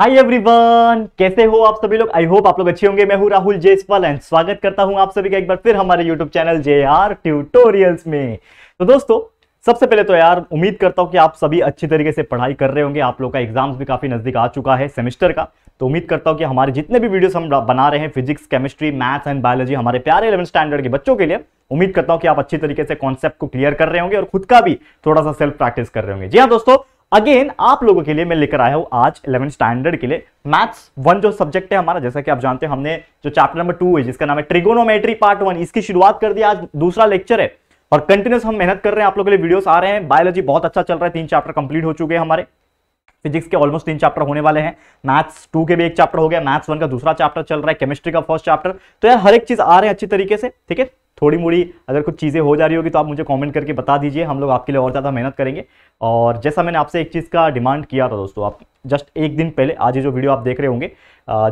hi everyone कैसे हो आप सभी लोग आई होप आप लोग अच्छे होंगे मैं हूं राहुल जेसवाल एंड स्वागत करता हूं आप सभी का एक बार फिर हमारे YouTube channel J R tutorials में तो दोस्तों सबसे पहले तो यार उम्मीद करता हूं कि आप सभी अच्छी तरीके से पढ़ाई कर रहे होंगे आप लोग का एग्जाम्स भी काफ़ी नज़दीक आ चुका है सेमेस्टर का तो उम्मीद करता हूं कि हमारे जितने भी वीडियोस हम बना रहे हैं physics chemistry maths and biology हमारे प्यारे इलेवन स्टैंडर्ड के बच्चों के लिए उम्मीद करता हूं कि आप अच्छी तरीके से कॉन्सेप्ट को क्लियर कर रहे होंगे और खुद का भी थोड़ा सा सेल्फ प्रैक्टिस कर रहे होंगे जी हाँ दोस्तों अगेन आप लोगों के लिए मैं लेकर आया हूं आज इलेवन स्टैंडर्ड के लिए मैथ्स वन जो सब्जेक्ट है हमारा जैसा कि आप जानते हैं हमने जो चैप्टर नंबर टू है जिसका नाम है ट्रिगोनोमेट्री पार्ट वन इसकी शुरुआत कर दी आज दूसरा लेक्चर है और कंटिन्यूस हम मेहनत कर रहे हैं आप लोगों के लिए वीडियोस आ रहे हैं बायोलॉजी बहुत अच्छा चल रहा है तीन चैप्टर कंप्लीट हो चुके हैं हमारे फिजिक्स के ऑलमोस्ट तीन चैप्टर होने वाले हैं मैथ्स टू के भी एक चैप्टर हो गया मैथ्स वन का दूसरा चैप्टर चल रहा है केमिस्ट्री का फर्स्ट चैप्टर तो यार हर एक चीज आ रहे हैं अच्छी तरीके से ठीक है थोड़ी मोड़ी अगर कुछ चीज़ें हो जा रही होगी तो आप मुझे कमेंट करके बता दीजिए हम लोग आपके लिए और ज़्यादा मेहनत करेंगे और जैसा मैंने आपसे एक चीज़ का डिमांड किया था दोस्तों आप जस्ट एक दिन पहले आज ये जो वीडियो आप देख रहे होंगे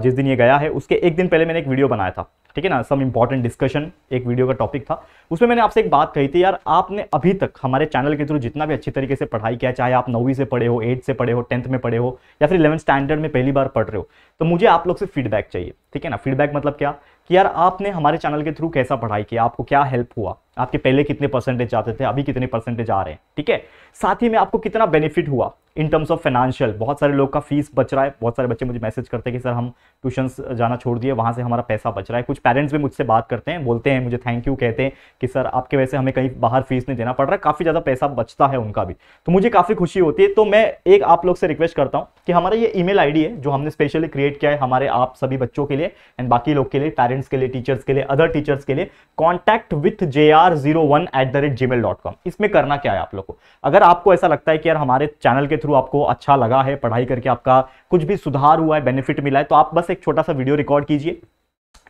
जिस दिन ये गया है उसके एक दिन पहले मैंने एक वीडियो बनाया था ठीक है ना सम इम्पॉर्टेंट डिस्कशन एक वीडियो का टॉपिक था उसमें मैंने आपसे एक बात कही थी यार आपने अभी तक हमारे चैनल के थ्रू जितना भी अच्छी तरीके से पढ़ाई किया चाहे आप नौवीं से पढ़े हो एट से पढ़े हो टेंथ में पढ़े हो या फिर इलेवन स्टैंडर्ड में पहली बार पढ़ रहे हो तो मुझे आप लोग से फीडबैक चाहिए ठीक है ना फीडबैक मतलब क्या कि यार आपने हमारे चैनल के थ्रू कैसा पढ़ाई किया आपको क्या हेल्प हुआ आपके पहले कितने परसेंटेज आते थे अभी कितने परसेंटेज आ रहे हैं ठीक है साथ ही में आपको कितना बेनिफिट हुआ इन टर्म्स ऑफ फाइनेंशियल बहुत सारे लोग का फीस बच रहा है बहुत सारे बच्चे मुझे मैसेज करते हैं कि सर हम ट्यूशन जाना छोड़ दिए वहाँ से हमारा पैसा बच रहा है कुछ पेरेंट्स भी मुझसे बात करते हैं बोलते हैं मुझे थैंक यू कहते हैं कि सर आपके वैसे हमें कहीं बाहर फीस नहीं देना पड़ रहा है काफ़ी ज़्यादा पैसा बचता है उनका भी तो मुझे काफ़ी खुशी होती है तो मैं एक आप लोग से रिक्वेस्ट करता हूँ कि हमारा ये ईमेल आईडी है जो हमने स्पेशली क्रिएट किया है हमारे आप सभी बच्चों के लिए एंड बाकी लोग के लिए पेरेंट्स के लिए टीचर्स के लिए अदर टीचर्स के लिए contact with J R R zero one at the rate dot com इसमें करना क्या है आप लोग को अगर आपको ऐसा लगता है कि यार हमारे चैनल के थ्रू आपको अच्छा लगा है पढ़ाई करके आपका कुछ भी सुधार हुआ है बेनिफिट मिला है तो आप बस एक छोटा सा वीडियो रिकॉर्ड कीजिए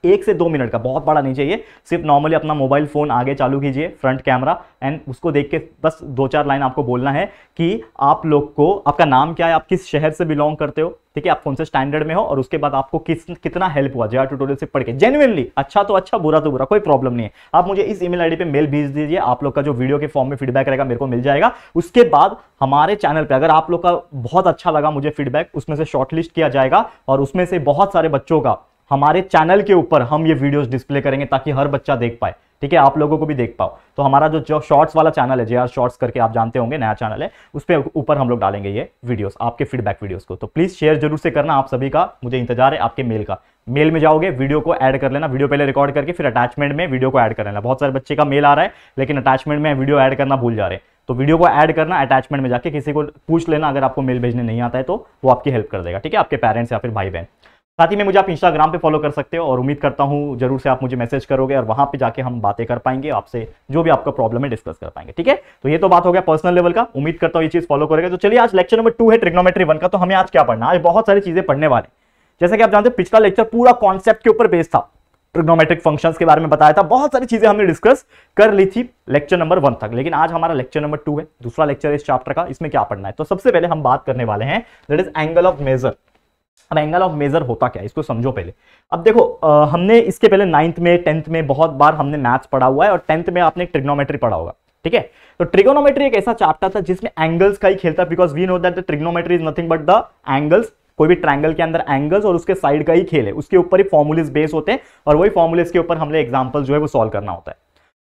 एक से दो मिनट का बहुत बड़ा नहीं चाहिए सिर्फ नॉर्मली अपना मोबाइल फ़ोन आगे चालू कीजिए फ्रंट कैमरा एंड उसको देख के बस दो चार लाइन आपको बोलना है कि आप लोग को आपका नाम क्या है आप किस शहर से बिलोंग करते हो ठीक है आप कौन से स्टैंडर्ड में हो और उसके बाद आपको किस कितना हेल्प हुआ जेआर ट्यूटोरियल से पढ़ के जेनुअनली अच्छा तो अच्छा बुरा तो बुरा कोई प्रॉब्लम नहीं है आप मुझे इस ईमेल आईडी पे मेल भेज दीजिए आप लोग का जो वीडियो के फॉर्म में फीडबैक रहेगा मेरे को मिल जाएगा उसके बाद हमारे चैनल पे अगर आप लोग का बहुत अच्छा लगा मुझे फीडबैक उसमें से शॉर्टलिस्ट किया जाएगा और उसमें से बहुत सारे बच्चों का हमारे चैनल के ऊपर हम ये वीडियोस डिस्प्ले करेंगे ताकि हर बच्चा देख पाए ठीक है आप लोगों को भी देख पाओ तो हमारा जो जो शॉर्ट्स वाला चैनल है जे आर शॉर्ट्स करके आप जानते होंगे नया चैनल है उस पर ऊपर हम लोग डालेंगे ये वीडियोस आपके फीडबैक वीडियोस को तो प्लीज शेयर जरूर से करना आप सभी का मुझे इंतजार है आपके मेल का मेल में जाओगे वीडियो को ऐड कर लेना वीडियो पहले रिकॉर्ड करके फिर अटैचमेंट में वीडियो को ऐड कर लेना बहुत सारे बच्चे का मेल आ रहा है लेकिन अटैचमेंट में वीडियो ऐड करना भूल जा रहे हैं तो वीडियो को ऐड करना अटैचमेंट में जाके किसी को पूछ लेना अगर आपको मेल भेजने नहीं आता है तो वो आपकी हेल्प कर देगा ठीक है आपके पेरेंट्स या फिर भाई बहन साथ ही में मुझे आप इंस्टाग्राम पे फॉलो कर सकते हो और उम्मीद करता हूँ जरूर से आप मुझे मैसेज करोगे और वहां पे जाके हम बातें कर पाएंगे आपसे जो भी आपका प्रॉब्लम है डिस्कस कर पाएंगे ठीक है तो ये तो बात हो गया पर्सनल लेवल का उम्मीद करता हूँ ये चीज फॉलो करेगा तो चलिए आज लेक्चर नंबर टू है ट्रिग्नोमेट्री वन का तो हमें आज क्या पढ़ना आज बहुत सारी चीजें पढ़ने वाले जैसे कि आप जानते पिछला लेक्चर पूरा कॉन्सेप्ट के ऊपर बेस्ड था ट्रिग्नोमेट्रिक फंक्शन के बारे में बताया था बहुत सारी चीजें हमने डिस्कस कर ली थी लेक्चर नंबर वन तक लेकिन आज हमारा लेक्चर नंबर टू है दूसरा लेक्चर इस चैप्टर का इसमें क्या पढ़ना है तो सबसे पहले हम बात करने वाले हैं that is angle of measure अब एंगल ऑफ मेजर होता क्या है इसको समझो पहले अब देखो आ, हमने इसके पहले नाइन्थ में टेंथ में बहुत बार हमने मैथ्स पढ़ा हुआ है और टेंथ में आपने ट्रिग्नोमेट्री पढ़ा होगा ठीक है तो ट्रिग्नोमेट्री एक ऐसा चैप्टर था जिसमें एंगल्स का ही खेलता because we know that the trigonometry is nothing but the angles कोई भी ट्रायंगल के अंदर एंगल्स और उसके साइड का ही खेल है उसके ऊपर ही फॉर्मुलेज बेस होते हैं और वही फॉर्मुलेज के ऊपर हमने एग्जाम्पल जो है वो सॉल्व करना होता है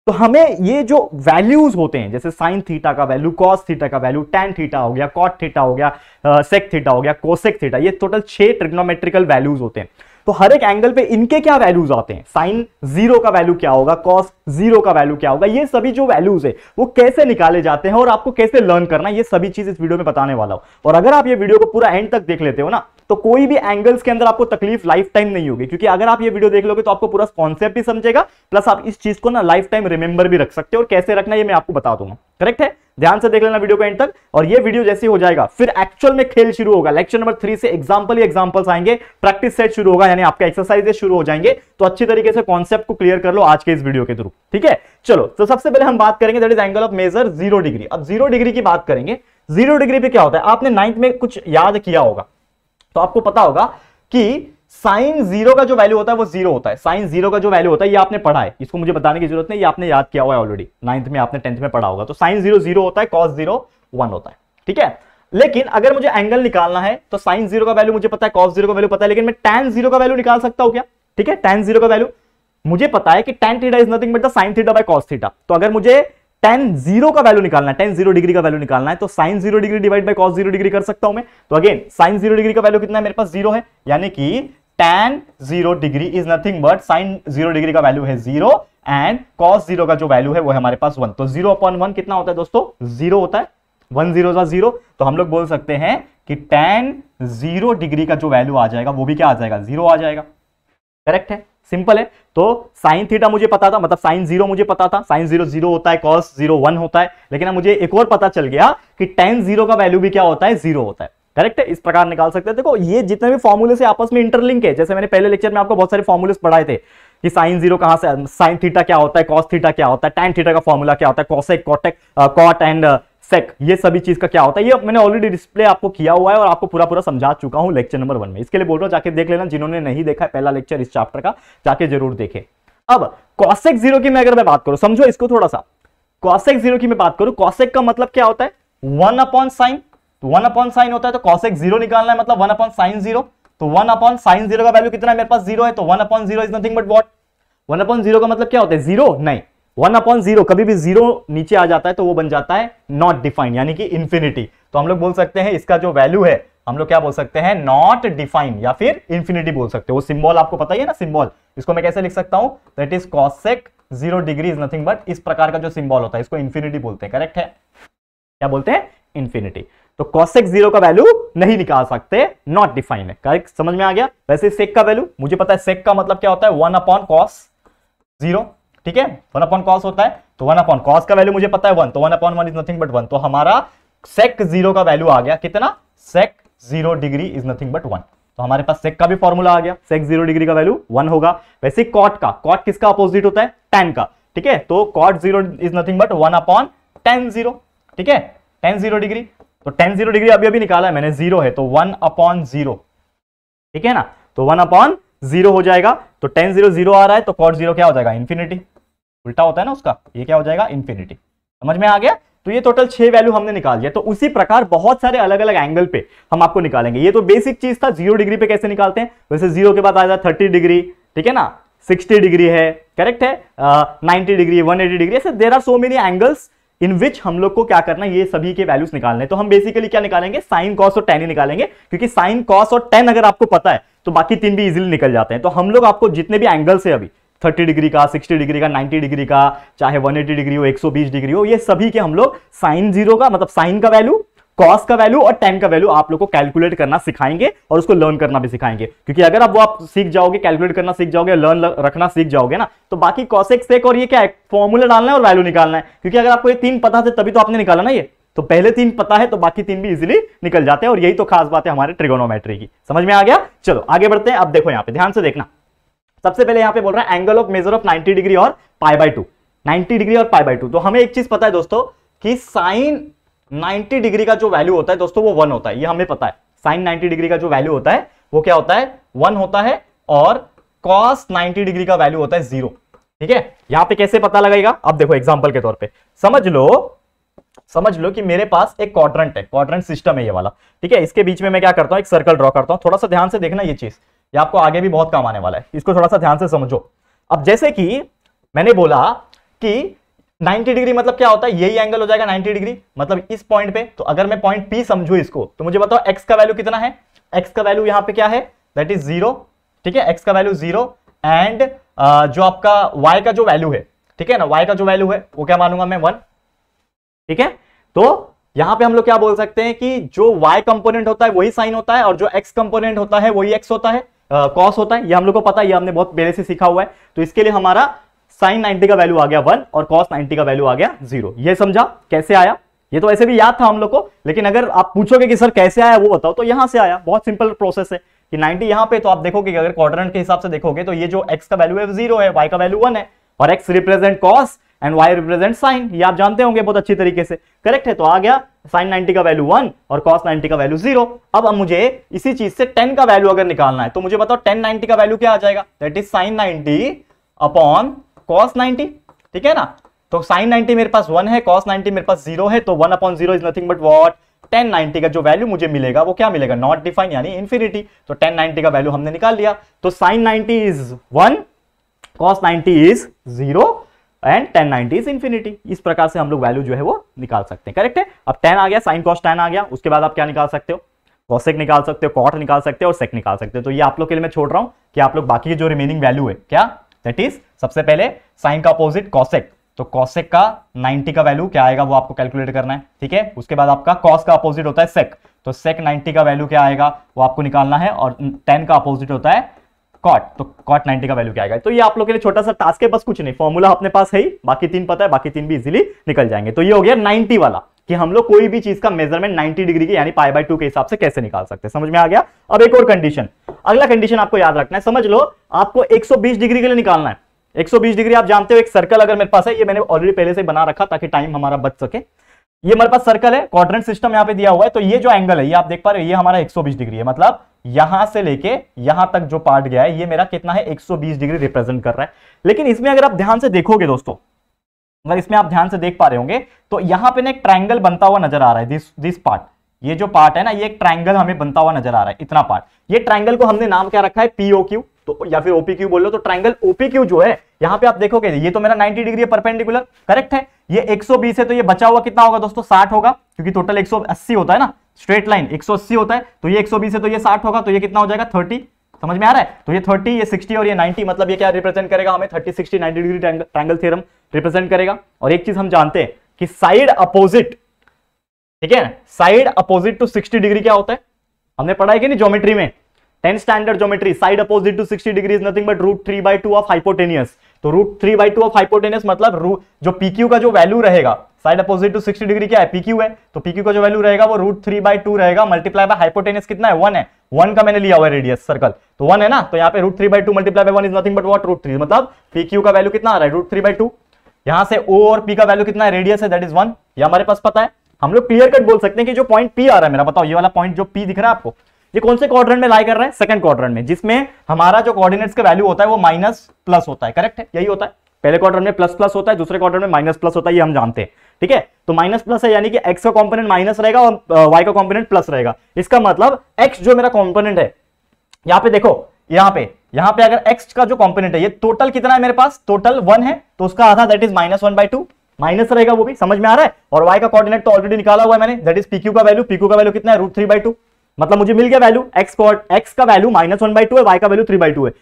तो हमें ये जो वैल्यूज होते हैं जैसे साइन थीटा का वैल्यू कॉस थीटा का वैल्यू टेन थीटा हो गया कॉट थीटा हो गया सेक थीटा हो गया कोसेक थीटा ये टोटल छह ट्रिग्नोमेट्रिकल वैल्यूज होते हैं तो हर एक एंगल पे इनके क्या वैल्यूज आते हैं साइन जीरो का वैल्यू क्या होगा कॉस जीरो का वैल्यू क्या होगा ये सभी जो वैल्यूज है वो कैसे निकाले जाते हैं और आपको कैसे लर्न करना ये सभी चीज इस वीडियो में बताने वाला हो और अगर आप ये वीडियो को पूरा एंड तक देख लेते हो ना तो कोई भी एंगल्स के अंदर आपको तकलीफ लाइफ टाइम नहीं होगी क्योंकि अगर आप ये वीडियो देख लोगे तो आपको पूरा कॉन्सेप्ट भी समझेगा प्लस आप इस चीज को ना लाइफ टाइम रिमेंबर भी रख सकते हो और कैसे रखना ये मैं आपको बता दूंगा करेक्ट है ध्यान से देख लेना वीडियो को एंड तक और ये वीडियो जैसे हो जाएगा फिर एक्चुअल में खेल शुरू होगा लेक्चर नंबर थ्री से एग्जाम्पल ही एग्जाम्पल्स आएंगे प्रैक्टिस सेट शुरू होगा यानी आपका एक्सरसाइज शुरू हो जाएंगे तो अच्छी तरीके से कॉन्सेप्ट को क्लियर कर लो आज के इस वीडियो के थ्रू ठीक है चलो तो सबसे पहले हम बात करेंगे that is angle of measure zero degree अब जीरो डिग्री की बात करेंगे जीरो डिग्री पे क्या होता है आपने नाइन्थ में कुछ याद किया होगा तो आपको पता होगा कि साइन जीरो का जो वैल्यू होता है वो जीरो होता है साइन जीरो का जो वैल्यू होता है ये आपने पढ़ा है इसको मुझे बताने की जरूरत नहीं ये आपने याद किया हुआ है ऑलरेडी नाइन्थ में आपने टेंथ में पढ़ा होगा तो साइन जीरो जीरो होता है कॉस जीरो वन होता है ठीक है लेकिन अगर मुझे एंगल निकालना है तो साइन जीरो का वैल्यू मुझे पता है कॉस जीरो का वैल्यू पता है लेकिन मैं टेन जीरो का वैल्यू निकाल सकता हूँ क्या ठीक है टेन जीरो का वैल्यू मुझे पता है कि tan theta is nothing but the sine theta by cos theta तो अगर मुझे टेन जीरो का वैल्यू निकालना है टेन जीरो डिग्री का वैल्यू निकालना है तो sine zero degree divide by cos zero degree कर सकता हूं मैं तो अगेन साइन जीरो डिग्री का वैल्यू कितना है मेरे पास जीरो है यानी कि tan zero degree is nothing but sine zero degree का वैल्यू है जीरो एंड कॉस जीरो का जो वैल्यू है वो है हमारे पास वन तो जीरो अपॉन वन कितना होता है दोस्तों जीरो होता है वन जीरो का जीरो तो हम लोग बोल सकते हैं कि टेन जीरो डिग्री का जो वैल्यू आ जाएगा वो भी क्या आ जाएगा जीरो आ जाएगा करेक्ट है सिंपल है तो साइन थीटा मुझे पता था मतलब साइन जीरो मुझे पता था साइन जीरो जीरो होता है कॉस जीरो वन होता है लेकिन अब मुझे एक और पता चल गया कि टेन जीरो का वैल्यू भी क्या होता है जीरो होता है करेक्ट है इस प्रकार निकाल सकते हैं देखो ये जितने भी फॉर्मूले से आपस में इंटरलिंक है जैसे मैंने पहले लेक्चर में आपको बहुत सारे फॉर्मुलेस पढ़ाए थे कि साइन जीरो कहां से साइन थीटा क्या होता है कॉस थीटा क्या होता है टेन थीटा का फॉर्मूला क्या होता है कॉसेक कॉटेक कॉट एंड सेक ये सभी चीज का क्या होता है ये मैंने ऑलरेडी डिस्प्ले आपको किया हुआ है और आपको पूरा पूरा समझा चुका हूं लेक्चर नंबर वन में इसके लिए बोल रहा हूं जाके देख लेना जिन्होंने नहीं देखा है पहला लेक्चर इस चैप्टर का जाके जरूर देखे अब कॉसेक जीरो की मैं अगर मैं बात करूं समझो इसको थोड़ा सा कॉसेक जीरो की मैं बात करूं कॉसेक का मतलब क्या होता है वन अपॉन साइन तो वन अपॉन साइन होता है तो कॉसेक जीरो निकालना है मतलब वन अपॉन साइन जीरो तो वन अपॉन साइन जीरो का वैल्यू कितना है मेरे पास जीरो है तो one upon zero is nothing but what one upon zero का मतलब क्या होता है जीरो नहीं वन अपॉन जीरो कभी भी जीरो नीचे आ जाता है तो वो बन जाता है नॉट डिफाइंड यानी कि इन्फिनिटी तो हम लोग बोल सकते हैं इसका जो वैल्यू है हम लोग क्या बोल सकते हैं नॉट डिफाइंड या फिर इंफिनिटी बोल सकते हो वो सिंबल आपको पता ही है ना सिंबल इसको मैं कैसे लिख सकता हूं that is cosec zero degree is nothing but इस प्रकार का जो सिंबल होता है इसको इन्फिनिटी बोलते हैं करेक्ट है क्या बोलते हैं इन्फिनिटी तो कॉसेक जीरो का वैल्यू नहीं निकाल सकते नॉट डिफाइन है करेक्ट समझ में आ गया वैसे सेक का वैल्यू मुझे पता है सेक का मतलब क्या होता है वन अपॉन कॉस जीरो ठीक है वन अपॉन कॉस होता है तो वन अपॉन कॉस का वैल्यू मुझे पता है वन तो one upon one is nothing but one तो हमारा सेक जीरो का वैल्यू आ गया कितना sec zero degree is nothing but one तो हमारे पास सेक का भी फॉर्मूला आ गया सेक जीरो डिग्री का वैल्यू वन होगा वैसे कॉट का कॉट किसका अपोजिट होता है टेन का ठीक है तो cot zero is nothing but one upon tan zero ठीक है टेन जीरो डिग्री तो टेन जीरो डिग्री अभी अभी निकाला है मैंने जीरो है तो वन अपॉन जीरो ठीक है ना तो वन अपॉन जीरो हो जाएगा तो टेन जीरो जीरो आ रहा है तो कॉट जीरो क्या हो जाएगा इन्फिनिटी उल्टा होता है ना उसका ये क्या हो जाएगा इन्फिनिटी समझ में आ गया तो ये टोटल छह वैल्यू हमने निकाल लिया तो उसी प्रकार बहुत सारे अलग अलग एंगल पे हम आपको निकालेंगे ये तो बेसिक चीज था जीरो डिग्री पे कैसे निकालते हैं वैसे जीरो के बाद आ जाए थर्टी डिग्री ठीक है ना सिक्सटी डिग्री है करेक्ट है ninety degree one eighty degree ऐसे there are so many angles in which हम लोग को क्या करना है ये सभी के वैल्यूज निकालने तो हम बेसिकली क्या निकालेंगे साइन कॉस और टेन ही निकालेंगे क्योंकि साइन कॉस और टेन अगर आपको पता है तो बाकी तीन भी इजिली निकल जाते हैं तो हम लोग आपको जितने भी एंगल्स है अभी 30 डिग्री का 60 डिग्री का 90 डिग्री का चाहे 180 डिग्री हो 120 डिग्री हो ये सभी के हम लोग साइन जीरो का मतलब साइन का वैल्यू कॉस का वैल्यू और टेन का वैल्यू आप लोग को कैलकुलेट करना सिखाएंगे और उसको लर्न करना भी सिखाएंगे क्योंकि अगर आप वो आप सीख जाओगे कैलकुलेट करना सीख जाओगे लर्न रखना सीख जाओगे ना तो बाकी कॉसेक सेक और ये क्या है फॉर्मूला डालना है और वैल्यू निकालना है क्योंकि अगर आपको ये तीन पता थे तभी तो आपने निकाला ना ये तो पहले तीन पता है तो बाकी तीन भी इजीली निकल जाते हैं और यही तो खास बात है हमारे ट्रिगोनोमेट्री की समझ में आ गया चलो आगे बढ़ते हैं अब देखो यहाँ पे ध्यान से देखना सबसे पहले यहाँ पे बोल रहा है angle of measure of 90 degree और pi by two ninety degree और पाई बाई टू तो हमें एक चीज पता है दोस्तों कि साइन 90 डिग्री का जो वैल्यू होता है दोस्तों वो वन होता है ये हमें पता है साइन 90 डिग्री का जो वैल्यू होता है वो क्या होता है वन होता है और कॉस 90 डिग्री का वैल्यू होता है जीरो ठीक है यहां पे कैसे पता लगेगा अब देखो एग्जाम्पल के तौर पर समझ लो समझ लो कि मेरे पास एक क्वाड्रेंट है क्वाड्रेंट सिस्टम है ये वाला ठीक है इसके बीच में मैं क्या करता हूं एक सर्कल ड्रॉ करता हूं थोड़ा सा ध्यान से देखना ये चीज ये आपको आगे भी बहुत काम आने वाला है इसको थोड़ा सा ध्यान से समझो अब जैसे कि मैंने बोला कि 90 डिग्री मतलब क्या होता है यही एंगल हो जाएगा 90 डिग्री मतलब इस पॉइंट पे तो अगर मैं पॉइंट पी समझू इसको तो मुझे बताओ एक्स का वैल्यू कितना है एक्स का वैल्यू यहाँ पे क्या है दैट इज जीरो ठीक है एक्स का वैल्यू जीरो एंड जो आपका वाई का जो वैल्यू है ठीक है ना वाई का जो वैल्यू है वो क्या मानूंगा मैं वन ठीक है तो यहां पे हम लोग क्या बोल सकते हैं कि जो y कंपोनेंट होता है वही साइन होता है और जो x कंपोनेंट होता है वही x होता है कॉस होता है ये हम लोग को पता है ये हमने बहुत पहले से सीखा हुआ है तो इसके लिए हमारा साइन नाइनटी का वैल्यू आ गया वन और कॉस नाइनटी का वैल्यू आ गया जीरो ये समझा कैसे आया ये तो ऐसे भी याद था हम लोग को लेकिन अगर आप पूछोगे कि सर कैसे आया वो बताओ तो यहां से आया बहुत सिंपल प्रोसेस है कि 90 यहां पे तो आप देखोगे कि अगर क्वार्टर के हिसाब से देखोगे तो ये जो x का वैल्यू है जीरो है y का वैल्यू वन है और x represent cos and y represent sine ये आप जानते होंगे बहुत अच्छी तरीके से करेक्ट है तो आ गया साइन 90 का वैल्यू वन और कॉस 90 का वैल्यू जीरो अब अब मुझे इसी चीज से टेन का वैल्यू अगर निकालना है तो मुझे बताओ टेन नाइनटी का वैल्यू क्या आ जाएगा that is sine ninety upon cos ninety ठीक है ना तो साइन नाइनटी मेरे पास वन है कॉस नाइनटी मेरे पास जीरो है तो one upon zero is nothing but what tan ninety का जो वैल्यू मुझे मिलेगा वो क्या मिलेगा नॉट डिफाइन यानी इन्फिनिटी तो टेन नाइनटी का वैल्यू हमने निकाल लिया तो sine 90 is 1 cos 90 is and tan ninety is infinity इस प्रकार से हम लोग वैल्यू जो है वो निकाल सकते हैं करेक्ट है अब टेन आ गया साइन कॉस टेन आ गया उसके बाद आप क्या निकाल सकते हो कॉसेक निकाल सकते हो कॉट निकाल सकते हो और सेक निकाल सकते हो तो ये आप लोग के लिए मैं छोड़ रहा हूँ कि आप लोग बाकी जो रिमेनिंग वैल्यू है क्या दैट इज सबसे पहले साइन का अपोजिट कॉसेक तो कॉसेक का 90 का वैल्यू क्या आएगा वो आपको कैलकुलेट करना है ठीक है उसके बाद आपका कॉस का अपोजिट होता है सेक तो सेक 90 का वैल्यू क्या आएगा वो आपको निकालना है और 10 का अपोजिट होता है कॉट तो कॉट 90 का वैल्यू क्या आएगा तो ये आप लोग के लिए छोटा सा टास्क है बस कुछ नहीं फॉर्मूला अपने पास है ही बाकी तीन पता है बाकी तीन भी इजिली निकल जाएंगे तो ये हो गया 90 वाला कि हम लोग कोई भी चीज का मेजरमेंट 90 डिग्री के यानी पाई बाय टू के हिसाब से कैसे निकाल सकते हैं समझ में आ गया अब एक और कंडीशन अगला कंडीशन आपको याद रखना है समझ लो आपको 120 डिग्री के लिए निकालना है 120 डिग्री आप जानते हो एक सर्कल अगर मेरे पास है ये मैंने ऑलरेडी पहले से बना रखा ताकि टाइम हमारा बच सके ये हमारे पास सर्कल है क्वाड्रेंट सिस्टम यहाँ पे दिया हुआ है तो ये जो एंगल है ये आप देख पा रहे हो ये हमारा 120 डिग्री है मतलब यहां से लेके यहां तक जो पार्ट गया है ये मेरा कितना है 120 डिग्री रिप्रेजेंट कर रहा है लेकिन इसमें अगर आप ध्यान से देखोगे दोस्तों अगर इसमें आप ध्यान से देख पा रहे होंगे तो यहां पर ना एक ट्राइंगल बनता हुआ नजर आ रहा है दिस दिस पार्ट ये जो पार्ट है ना ये एक ट्राइंगल हमें बनता हुआ नजर आ रहा है इतना पार्ट ये ट्राइंगल को हमने नाम क्या रखा है पीओ क्यू तो या फिर ओपी क्यू बोल लो तो ट्राइंगल ओपी क्यू जो है यहां पे आप देखोगे ये तो मेरा 90 डिग्री है परपेंडिकुलर करेक्ट है ये 120 है तो ये बचा हुआ कितना होगा दोस्तों 60 होगा क्योंकि टोटल 180 होता है ना स्ट्रेट लाइन 180 होता है तो ये 120 है तो ये 60 होगा तो ये कितना हो जाएगा 30 समझ में आ रहा है तो ये 30 ये 60 और ये 90 मतलब ये क्या रिप्रेजेंट करेगा हमें 30 60 90 डिग्री ट्राइंगल थ्योरम रिप्रेजेंट करेगा और एक चीज हम जानते हैं कि साइड अपोजिट ठीक है साइड अपोजिट टू 60 डिग्री क्या होता है हमने पढ़ा है कि नहीं ज्योमेट्री में tenth standard geometry side opposite to 60 degree is nothing but root three by two of hypotenuse तो root three by two of hypotenuse मतलब जो पीक्यू का जो वैल्यू रहेगा साइड अपोजिट टू 60 डिग्री क्या है पीक्यू है तो पीक्यू का जो वैल्यू रहेगा वो रूट थ्री बाई टू रहेगा मल्टीप्लाई बाय हाइपोटेनियस कितना है वन है वन का मैंने लिया हुआ है रेडियस सर्कल तो वन है ना तो यहाँ पे root three by two multiply by one is nothing but what root three मतलब पीक्यू का वैल्यू कितना आ रहा है रूट थ्री बाई टू यहां से ओ और पी का वैल्यू कितना है रेडियस है दैट इज वन ये हमारे पास पता है हम लोग क्लियर कट बोल सकते हैं कि जो पॉइंट पी आ रहा है मेरा बताओ ये वाला पॉइंट जो पी दिख रहा है आपको ये कौन से क्वार में लाई कर रहे हैं सेकंड क्वार में जिसमें हमारा जो कॉर्डिनेट्स का वैल्यू होता है वो माइनस प्लस होता है करेक्ट है यही होता है पहले क्वार्टर में प्लस प्लस होता है दूसरे क्वार्टर में माइनस प्लस होता है ये हम जानते हैं ठीक है तो माइनस प्लस है यानी कि एक्स का कॉम्पोनेट माइनस रहेगा और वाई का कॉम्पोनेंट प्लस रहेगा इसका मतलब एक्स जो मेरा कॉम्पोनेट है यहाँ पे देखो यहाँ पे यहाँ पे अगर एक्स का जो कॉम्पोनेट है ये टोटल कितना है मेरे पास टोटल वन है तो उसका आधा that is minus one by two minus रहेगा वो भी समझ में आ रहा है और वाई का कॉर्डिनेट तो ऑलरेडी निकाला हुआ है मैंने दट इज पीक्यू का वैल्यू पीक्यू का वैल्यू कितना है रूट थ्री बाई टू मतलब मुझे मिल गया वैल्यू एक्स कॉट एक्स का value minus one by two है वाई का वैल्यू थ्री बाई टू है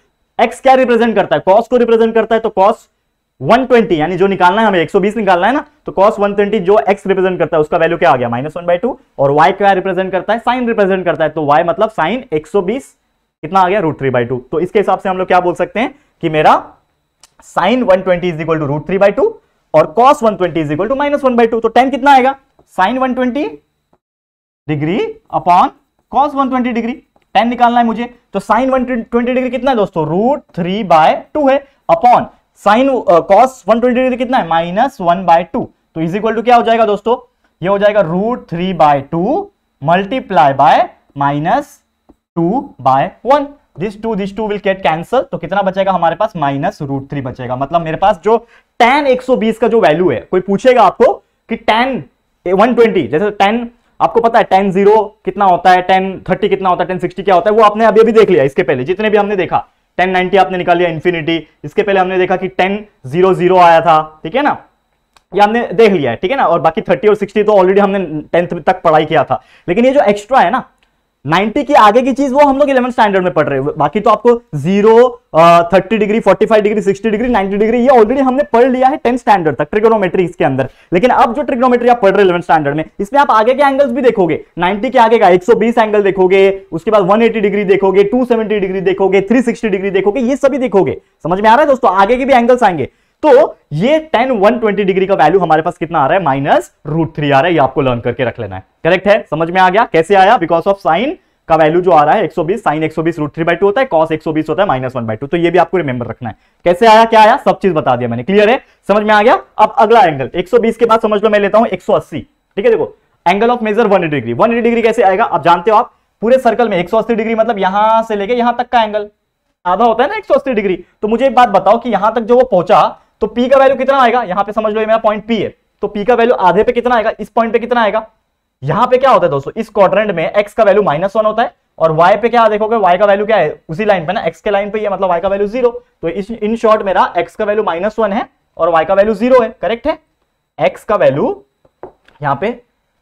एक्स क्या रिप्रेजेंट करता है कॉस को रिप्रेजेंट करता है तो कॉस 120 यानी जो निकालना है हमें 120 निकालना है ना तो cos 120 जो x रिप्रेजेंट करता है उसका वैल्यू क्या आ गया माइनस वन बाई टू और y क्या रिप्रेजेंट करता है साइन रिप्रेजेंट करता है तो y मतलब साइन 120 कितना आ गया रूट थ्री बाई टू तो इसके हिसाब से हम लोग क्या बोल सकते हैं कि मेरा sine 120 twenty is equal to root three by two और cos 120 twenty is equal to minus one by two तो टेन कितना आएगा sine one degree upon cos 120 degree tan निकालना है मुझे तो साइन 120 डिग्री कितना है दोस्तों रूट थ्री बाय टू है अपॉन साइन कॉस 120 डिग्री कितना है माइनस वन बाय टू तो इज इक्वल टू क्या हो जाएगा दोस्तों ये हो जाएगा root three by two multiply by minus two by one this two this two will get cancel तो कितना बचेगा हमारे पास माइनस रूट थ्री बचेगा मतलब मेरे पास जो टेन 120 का जो वैल्यू है कोई पूछेगा आपको कि टेन 120 जैसे टेन आपको पता है टेन जीरो कितना होता है टेन थर्टी कितना होता है टेन सिक्सटी क्या होता है वो आपने अभी अभी देख लिया इसके पहले जितने भी हमने देखा टेन नाइनटी आपने निकाल लिया इन्फिनिटी इसके पहले हमने देखा कि टेन जीरो जीरो आया था ठीक है ना ये हमने देख लिया है ठीक है ना और बाकी थर्टी और सिक्सटी तो ऑलरेडी हमने टेंथ तक पढ़ाई किया था लेकिन ये जो एक्स्ट्रा है ना 90 के आगे की चीज वो हम लोग इलेवन स्टैंडर्ड में पढ़ रहे हैं बाकी तो आपको zero thirty degree forty five degree sixty degree ninety degree ये ऑलरेडी हमने पढ़ लिया है टेंथ स्टैंडर्ड तक ट्रिग्नोमेट्री इसके अंदर लेकिन अब जो ट्रिग्नोमेट्री आप पढ़ रहे इलेवन स्टैंडर्ड में इसमें आप आगे के एंगल्स भी देखोगे नाइनटी के आगे का एक एंगल देखोगे उसके बाद वन डिग्री देखोगे टू डिग्री देखोगे थ्री डिग्री देखोगे ये सभी देखोगे समझ में आ रहा है दोस्तों आगे के भी एंगल्स आएंगे तो ये टेन वन ट्वेंटी डिग्री का वैल्यू हमारे पास कितना आ रहा है माइनस रूट थ्री आ रहा है ये आपको लर्न करके रख लेना है करेक्ट है समझ में आ गया कैसे आया बिकॉज ऑफ साइन का वैल्यू जो आ रहा है 120 साइन बीस रूट थ्री बाई टू होता है कॉस 120 होता है माइनस वन बाई टू तो ये भी आपको रिमेंबर रखना है कैसे आया क्या आया सब चीज बता दिया मैंने क्लियर है समझ में आ गया अब अगला एंगल बीस के बाद समझ लो मैं लेता हूं अस्सी ठीक है देखो angle of measure one degree one degree कैसे आएगा आप जानते हो आप पूरे सर्कल में अस्सी डिग्री मतलब यहां से लेके यहां तक का एंगल आधा होता है ना अस्सी डिग्री तो मुझे एक बात बताओ कि यहां तक जो वो पहुंचा तो पी का वैल्यू कितना आएगा यहां पे समझ लो ये मेरा पॉइंट पी है तो पी का वैल्यू आधे पे कितना आएगा इस पॉइंट पे कितना आएगा यहां पे क्या होता है दोस्तों इस क्वाड्रेंट में एक्स का वैल्यू माइनस वन होता है और वाई पे क्या देखोगे वाई का वैल्यू क्या है उसी लाइन पे ना एक्स के लाइन पे मतलब वाई का वैल्यू जीरो तो इन शॉर्ट मेरा एक्स का वैल्यू माइनस वन है और वाई का वैल्यू जीरो है करेक्ट है एक्स का वैल्यू यहां पे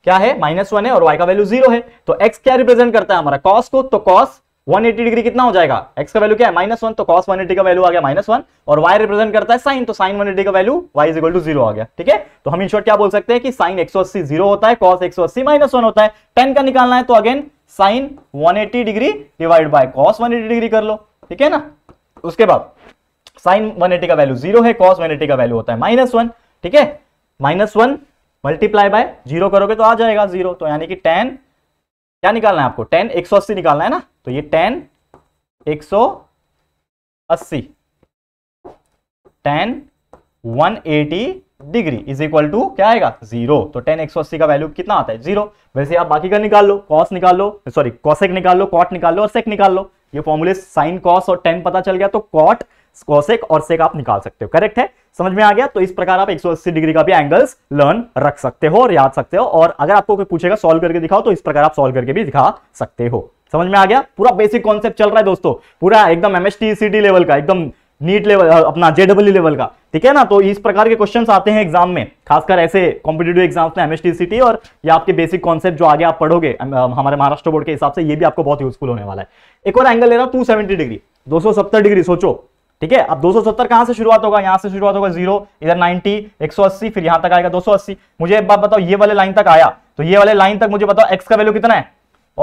क्या है माइनस वन है और वाई का वैल्यू जीरो है तो एक्स क्या रिप्रेजेंट करता है हमारा कॉस को तो कॉस 180 डिग्री कितना हो जाएगा एक्स का वैल्यू क्या है माइनस वन तो कॉस 180 का वैल्यू आ गया माइनस वन और वाई रिप्रेजेंट करता है साइन तो साइन 180 का value y equal to zero आ गया ठीक है तो हम इन शॉर्ट क्या बोल सकते हैं कि साइन 180 जीरो होता है कॉस 180 माइनस वन होता है टेन का निकालना है तो again sine 180 degree divide by cos 180 degree कर लो ठीक है ना उसके बाद साइन 180 का वैल्यू जीरो है कॉस 180 का वैल्यू होता है माइनस वन ठीक है minus one multiply by zero करोगे तो आ जाएगा जीरो तो यानी कि टेन क्या निकालना है आपको टेन एक सौ अस्सी निकालना है ना तो ये टेन एक सौ अस्सी tan one eighty degree is equal to क्या आएगा जीरो तो टेन एक सौ अस्सी का वैल्यू कितना आता है जीरो वैसे आप बाकी का निकाल लो कॉस निकाल लो सॉरी कॉसेक निकाल लो कॉट निकाल लो और सेक निकाल लो ये फॉर्मूले साइन कॉस और टेन पता चल गया तो कॉट कॉसेक और सेक आप निकाल सकते हो करेक्ट है समझ में आ गया तो इस प्रकार आप 180 डिग्री का भी एंगल्स लर्न रख सकते हो और याद सकते हो और अगर आपको कोई पूछेगा सॉल्व करके दिखाओ तो इस प्रकार आप सॉल्व करके भी दिखा सकते हो समझ में आ गया पूरा बेसिक कॉन्सेप्ट चल रहा है दोस्तों पूरा एकदम एमएसटी लेवल e का एकदम नीट लेवल अपना जेडब्ल्यू लेवल का ठीक है ना तो इस प्रकार के क्वेश्चन आते हैं एग्जाम में खासकर ऐसे कॉम्पिटेटिव एग्जाम्स में एमएसटी सिटी और या आपके बेसिक कॉन्सेप्ट जो आगे आप पढ़ोगे हमारे महाराष्ट्र बोर्ड के हिसाब से ये भी आपको बहुत यूजफुल होने वाला है एक और एंगल ले रहा हूँ टू डिग्री दो डिग्री सोचो ठीक है अब 270 कहां से शुरुआत होगा यहां से शुरुआत होगा जीरो इधर 90 180 फिर यहां तक आएगा 280 मुझे एक बात बताओ ये वाले लाइन तक आया तो ये वाले लाइन तक मुझे बताओ एक्स का वैल्यू कितना है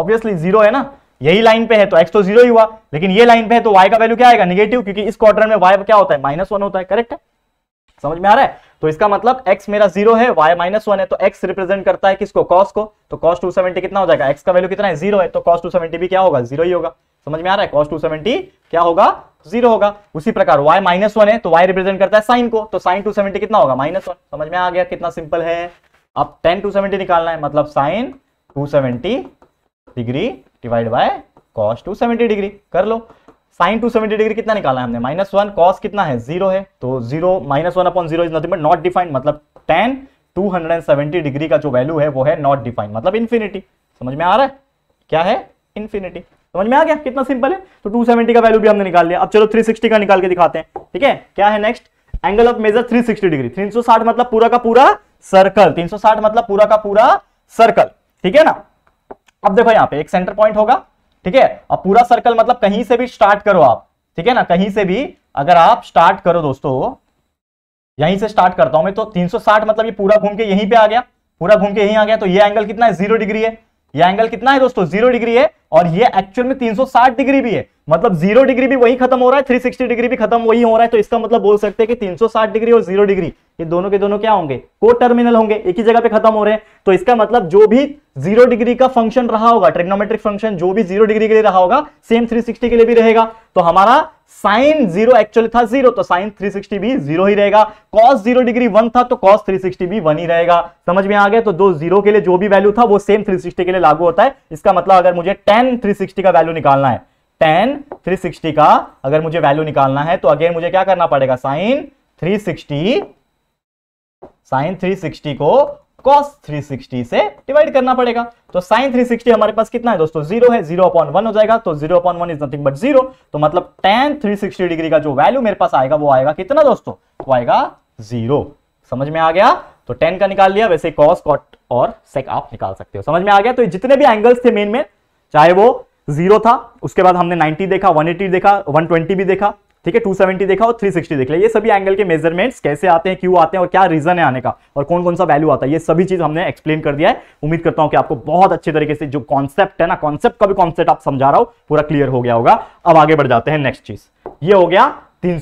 ऑब्वियसली जीरो है ना यही लाइन पे है तो एक्स तो जीरो ही हुआ लेकिन ये लाइन पे है तो वाई का वैल्यू क्या आएगा निगेटिव क्योंकि इस क्वार्टर में वाई क्या होता है माइनस वन होता है करेक्ट है समझ में आ रहा है तो इसका मतलब x मेरा जीरो है y माइनस वन है तो x रिप्रेजेंट करता है किसको cos को तो cos 270 कितना हो जाएगा x का वैल्यू कितना है जीरो है तो cos 270 भी क्या होगा जीरो ही होगा समझ में आ रहा है cos 270 क्या होगा जीरो होगा उसी प्रकार y माइनस वन है तो y रिप्रेजेंट करता है साइन को तो साइन 270 कितना होगा माइनस वन समझ में आ गया कितना सिंपल है अब टेन टू निकालना है मतलब sine two degree divide by cos two seventy degree कर लो साइन टू सेवेंटी डिग्री कितना निकाला है हमने माइनस वन कॉस कितना है जीरो है तो zero minus one upon zero is nothing but not defined मतलब tan two hundred and seventy degree का जो वैल्यू है वो है नॉट डिफाइंड मतलब इन्फिनिटी समझ में आ रहा है क्या है इन्फिनिटी समझ में आ गया कितना सिंपल है तो 270 का वैल्यू भी हमने निकाल लिया अब चलो 360 का निकाल के दिखाते हैं ठीक है क्या है next angle of measure 360 degree 360 मतलब पूरा का पूरा सर्कल 360 मतलब पूरा का पूरा सर्कल ठीक है ना अब देखो यहाँ पे एक सेंटर पॉइंट होगा ठीक है अब पूरा सर्कल मतलब कहीं से भी स्टार्ट करो आप ठीक है ना कहीं से भी अगर आप स्टार्ट करो दोस्तों यहीं से स्टार्ट करता हूं मैं तो 360 मतलब ये पूरा घूम के यहीं पे आ गया पूरा घूम के यहीं आ गया तो ये एंगल कितना है जीरो डिग्री है ये एंगल कितना है दोस्तों जीरो डिग्री है और ये एक्चुअल में 360 डिग्री भी है मतलब जीरो डिग्री भी वही खत्म हो रहा है 360 डिग्री भी खत्म वही हो रहा है तो इसका मतलब बोल सकते हैं कि 360 डिग्री और जीरो डिग्री ये दोनों के दोनों क्या होंगे को टर्मिनल होंगे एक ही जगह पे खत्म हो रहे हैं तो इसका मतलब जो भी जीरो डिग्री का फंक्शन रहा होगा ट्रिग्नोमेट्रिक फंक्शन जो भी जीरो डिग्री के लिए रहा होगा सेम थ्री के लिए भी रहेगा तो हमारा साइन जीरो एक्चुअली था जीरो तो साइन 360 भी जीरो ही रहेगा कॉस जीरो डिग्री वन था तो कॉस 360 भी वन ही रहेगा समझ में आ गया तो दो जीरो के लिए जो भी वैल्यू था वो सेम 360 के लिए लागू होता है इसका मतलब अगर मुझे टेन 360 का वैल्यू निकालना है टेन 360 का अगर मुझे वैल्यू निकालना है तो अगेन मुझे क्या करना पड़ेगा साइन 360 साइन 360 को कॉस 360 से डिवाइड करना पड़ेगा तो साइन 360 हमारे पास कितना है दोस्तों जीरो है जीरो अपॉन वन हो जाएगा तो zero upon one is nothing but zero तो मतलब टेन 360 डिग्री का जो वैल्यू मेरे पास आएगा वो आएगा कितना दोस्तों वो आएगा जीरो समझ में आ गया तो टेन का निकाल लिया वैसे कॉस कॉट और सेक आप निकाल सकते हो समझ में आ गया तो जितने भी एंगल्स थे मेन में चाहे वो जीरो था उसके बाद हमने 90 देखा 180 देखा 120 भी देखा ठीक है सेवेंटी देखा और थ्री सिक्सटी देख लिया ये सभी एंगल के मेजरमेंट्स कैसे आते हैं क्यों आते हैं और क्या रीजन है आने का और कौन कौन सा वैल्यू आता है ये सभी चीज हमने एक्सप्लेन कर दिया है उम्मीद करता हूं कि आपको बहुत अच्छे तरीके से जो कॉन्सेप्ट है ना कॉन्सेप्ट का भी कॉन्सेप्ट आप समझा रहा हो पूरा क्लियर हो गया होगा अब आगे बढ़ जाते हैं नेक्स्ट चीज ये हो गया तीन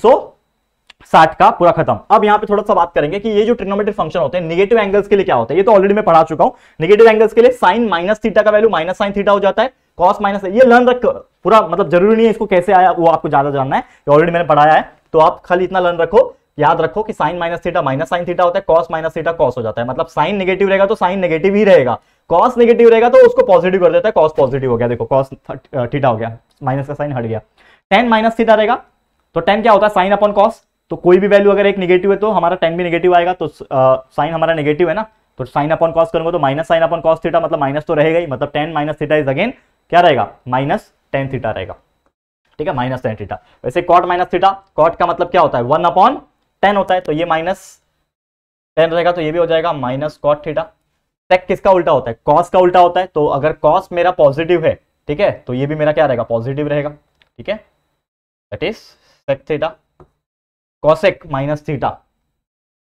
साठ का पूरा खत्म अब यहाँ पे थोड़ा सा बात करेंगे कि ये जो ट्रिग्नोमेट्रिक फंक्शन होते हैं नेगेटिव एंगल्स के लिए क्या होता है ये तो ऑलरेडी मैं पढ़ा चुका हूं नेगेटिव एंगल्स के लिए साइन माइनस थीटा का वैल्यू माइनस साइन थीटा हो जाता है कॉस माइनस ये लर्न रख पूरा मतलब जरूरी नहीं है इसको कैसे आया वो आपको ज्यादा जानना है ऑलरेडी मैंने पढ़ाया है तो आप खाली इतना लर्न रखो याद रखो कि sine minus theta minus sine theta होता है कॉस माइनस थीटा कॉस हो जाता है मतलब साइन नेगेटिव रहेगा तो साइन नेगेटिव ही रहेगा कॉस नेगेटिव रहेगा तो उसको पॉजिटिव कर देता है कॉस पॉजिटिव हो गया देखो कॉस थीटा हो गया माइनस का साइन हट गया टेन माइनस थीटा रहेगा तो टेन क्या होता है साइन अपॉन कॉस तो कोई भी वैल्यू अगर एक निगेटिव है तो हमारा टेन भी निगेटिव आएगा तो साइन हमारा निगेटिव है ना तो साइन अपॉन कॉस करूंगा तो minus sine upon cos theta मतलब माइनस तो रहेगा ही मतलब tan minus theta is again क्या रहेगा माइनस टेन थीटा रहेगा ठीक है माइनस टेन थीटा वैसे कॉट माइनस थीटा कॉट का मतलब क्या होता है वन अपॉन टेन होता है तो ये माइनस टेन रहेगा तो ये भी हो जाएगा माइनस कॉट थीटा सेक किसका उल्टा होता है कॉस का उल्टा होता है तो अगर कॉस मेरा पॉजिटिव है ठीक है तो ये भी मेरा क्या रहेगा पॉजिटिव रहेगा ठीक है that is sec theta cosec minus theta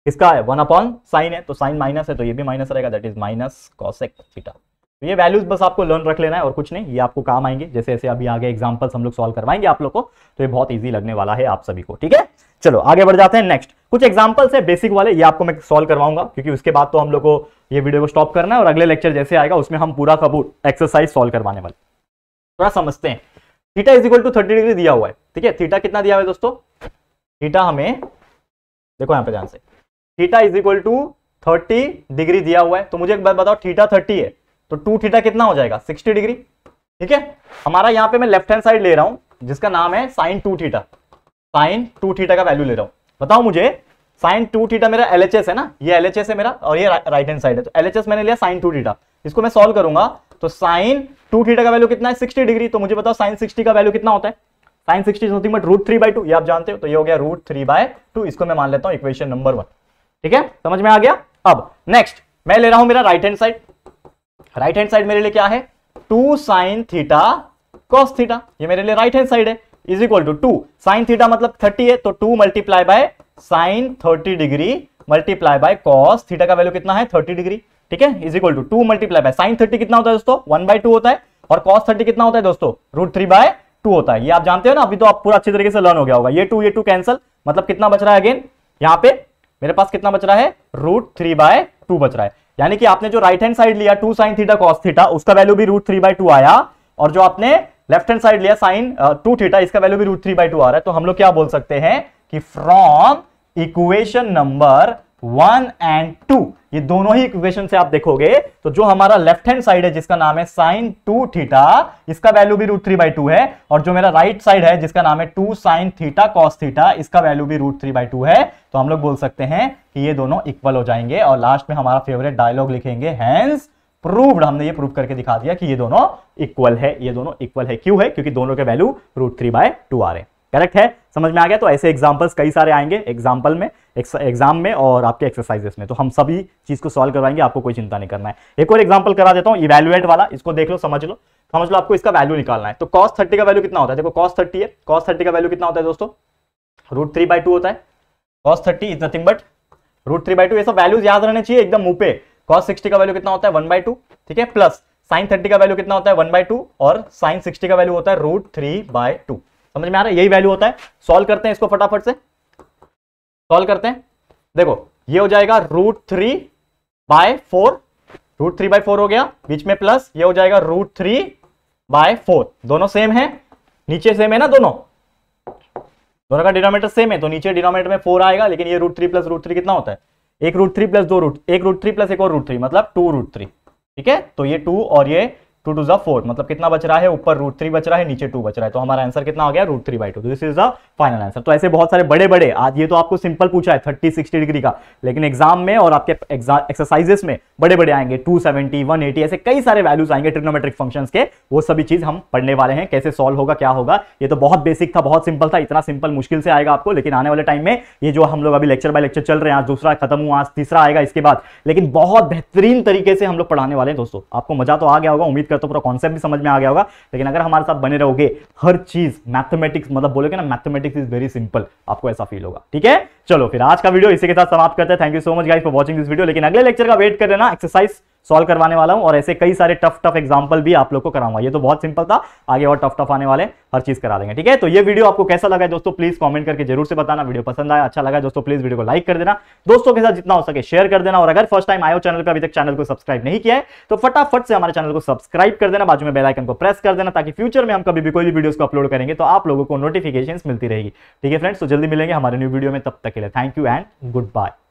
किसका है वन अपॉन साइन है तो साइन माइनस है तो ये भी माइनस रहेगा that is minus cosec theta तो ये वैल्यूज बस आपको लर्न रख लेना है और कुछ नहीं ये आपको काम आएंगे जैसे जैसे अभी आगे एग्जाम्पल्स हम लोग सॉल्व करवाएंगे आप लोग को तो ये बहुत ईजी लगने वाला है आप सभी को ठीक है चलो आगे बढ़ जाते हैं नेक्स्ट कुछ एग्जाम्पल्स है बेसिक वाले ये आपको मैं सॉल्व करवाऊंगा क्योंकि उसके बाद तो हम लोग को ये वीडियो को स्टॉप करना है और अगले लेक्चर जैसे आएगा उसमें हम पूरा कबूर एक्सरसाइज सॉल्व करवाने वाले थोड़ा समझते हैं theta is equal to thirty degree दिया हुआ है ठीक है थीटा कितना दिया हुआ है दोस्तों थीटा हमें देखो यहाँ पे ध्यान से theta is equal to thirty degree दिया हुआ है तो मुझे एक बात बताओ थीटा थर्टी है तो टू थीटा कितना हो जाएगा सिक्सटी डिग्री ठीक है हमारा यहाँ पे मैं लेफ्ट हैंड साइड ले रहा हूं जिसका नाम है sine two theta sine two theta का वैल्यू ले रहा हूं बताओ मुझे साइन टू थीटा मेरा एल है ना ये एल है मेरा और ये राइट हैंड साइड है तो एल मैंने लिया साइन टू थीटा इसको मैं सोल्व करूंगा तो साइन टू थीटा का वैल्यू कितना है सिक्सटी डिग्री तो मुझे बताओ साइन सिक्सटी का वैल्यू कितना होता है sine sixty something but root three by two ये आप जानते हो तो ये हो गया रूट थ्री बाय टू इसको मैं मान लेता हूँ इक्वेशन नंबर वन ठीक है समझ में आ गया अब नेक्स्ट मैं ले रहा हूं मेरा right hand side right hand side मेरे लिए क्या है two sine theta cos theta ये मेरे लिए राइट हैंड साइड है is equal to two sine theta मतलब थर्टी है तो two multiply by sine thirty degree multiply by cos theta का वैल्यू कितना है थर्टी डिग्री ठीक है is equal to two multiply by sine thirty कितना होता है दोस्तों वन बाय टू होता है और कॉस थर्टी कितना होता है दोस्तों रूट थ्री बाय टू होता है ये आप जानते हो ना अभी तो आप पूरा अच्छी तरीके से लर्न हो गया होगा ये टू ये टू कैंसिल मतलब कितना बच रहा है अगेन यहाँ पे मेरे पास कितना बच रहा है रूट थ्री बाय टू बच रहा है यानी कि आपने जो राइट हैंड साइड लिया two sine theta cos theta उसका वैल्यू भी रूट थ्री बाई टू आया और जो आपने लेफ्ट हैंड साइड लिया साइन टू थीटा इसका वैल्यू भी रूट थ्री बाई टू आ रहा है तो हम लोग क्या बोल सकते हैं कि from equation number one and two ये दोनों ही इक्वेशन से आप देखोगे तो जो हमारा लेफ्ट हैंड साइड है जिसका नाम है साइन टू थीटा इसका वैल्यू भी रूट थ्री बाई टू है और जो मेरा राइट right साइड है जिसका नाम है two sine theta cos theta इसका वैल्यू भी रूट थ्री बाई टू है तो हम लोग बोल सकते हैं कि ये दोनों इक्वल हो जाएंगे और लास्ट में हमारा फेवरेट डायलॉग लिखेंगे हैंस प्रूव्ड हमने ये प्रूव करके दिखा दिया कि ये दोनों इक्वल है ये दोनों इक्वल है क्यों है क्योंकि दोनों के value root three by two आ रहे हैं करेक्ट है समझ में आ गया तो ऐसे एग्जाम्पल्स कई सारे आएंगे एग्जाम्पल में एग्जाम में और आपके एक्सरसाइजेस में तो हम सभी चीज़ को सॉल्व करवाएंगे आपको कोई चिंता नहीं करना है एक और एग्जाम्पल करा देता हूँ इवेलुएट वाला इसको देख लो समझ लो समझ लो आपको इसका वैल्यू निकालना है तो कॉस थर्टी का वैल्यू कितना होता है देखो कॉस थर्टी है कॉस थर्टी का वैल्यू कितना होता है दोस्तों रूट थ्री बाई टू होता है cos thirty is nothing but root three by two ये सब वैल्यूज याद रहने चाहिए एकदम मुंह पे कॉस सिक्सटी का वैल्यू कितना होता है वन बाई टू ठीक है प्लस साइन थर्टी का वैल्यू कितना होता है वन बाई टू और साइन सिक्सटी का वैल्यू होता है रूट थ्री बाय टू समझ में आ रहा है यही वैल्यू होता है सॉल्व करते हैं इसको फटाफट से सॉल्व करते हैं देखो ये हो जाएगा root three by four root three by four हो गया बीच में प्लस ये हो जाएगा रूट थ्री बाय फोर दोनों सेम है नीचे सेम है ना दोनों दोनों का डिनोमीटर सेम है तो नीचे डिनोमीटर में फोर आएगा लेकिन ये root three plus root three कितना होता है एक रूट थ्री प्लस दो रूट एक रूट थ्री प्लस एक और रूट थ्री मतलब टू रूट थ्री ठीक है तो ये टू और ये टू टू ज फोर मतलब कितना बच रहा है ऊपर रूट थ्री बच रहा है नीचे टू बच रहा है तो हमारा आंसर कितना हो गया root three by two this is the final answer तो ऐसे बहुत सारे बड़े बड़े आज ये तो आपको सिंपल पूछा है थर्टी सिक्सटी डिग्री का लेकिन एग्जाम में और आपके एक्सरसाइजेस में बड़े बड़े आएंगे टू सेवेंटी वन एटी ऐसे कई सारे वैल्यूज आएंगे ट्रिग्नोमेट्रिक फंक्शन के वो सभी चीज हम पढ़ने वाले हैं कैसे सॉल्व होगा क्या होगा ये तो बहुत बेसिक था बहुत सिंपल था इतना सिंपल मुश्किल से आएगा आपको लेकिन आने वाले टाइम में ये जो हम लोग अभी लेक्चर बाय लेक्चर चल रहे हैं आज दूसरा खत्म हुआ आज तीसरा आएगा इसके बाद लेकिन बहुत बेहतरीन तरीके से हम लोग पढ़ाने वाले हैं दोस्तों आपको मजा तो आ गया होगा उम्मीद कर कर तो पूरा कॉन्सेप्ट भी समझ में आ गया होगा लेकिन अगर हमारे साथ बने रहोगे हर चीज मैथमेटिक्स मतलब बोलोगे ना मैथमेटिक्स इज वेरी सिंपल आपको ऐसा फील होगा ठीक है चलो फिर आज का वीडियो इसी के साथ समाप्त करते हैं thank you so much guys for watching this video लेकिन अगले लेक्चर का वेट कर रहे ना एक्सरसाइज सॉल्व करवाने वाला हूं और ऐसे कई सारे टफ टफ एग्जाम्पल भी आप लोग को कराऊंगा ये तो बहुत सिंपल था आगे और टफ टफ आने वाले हर चीज करा देंगे ठीक है तो ये वीडियो आपको कैसा लगा दोस्तों प्लीज कॉमेंट करके जरूर से बताना वीडियो पसंद आया अच्छा लगा दोस्तों प्लीज वीडियो को लाइक कर देना दोस्तों के साथ जितना हो सके शेयर कर देना और अगर फर्स्ट टाइम आयो चैनल पर अभी तक चैनल को सब्सक्राइब नहीं किया है तो फटाफट से हमारे चैनल को सब्सक्राइब कर देना बाजू में बेलाइकन को प्रेस कर देना ताकि फ्यूचर में हम कभी भी कोई भी वीडियो को अपलोड करेंगे तो आप लोगों को नोटिफिकेशन मिलती रहेगी ठीक है फ्रेंड्स तो जल्दी मिलेंगे हमारे न्यू वीडियो में तब तक के लिए thank you and good bye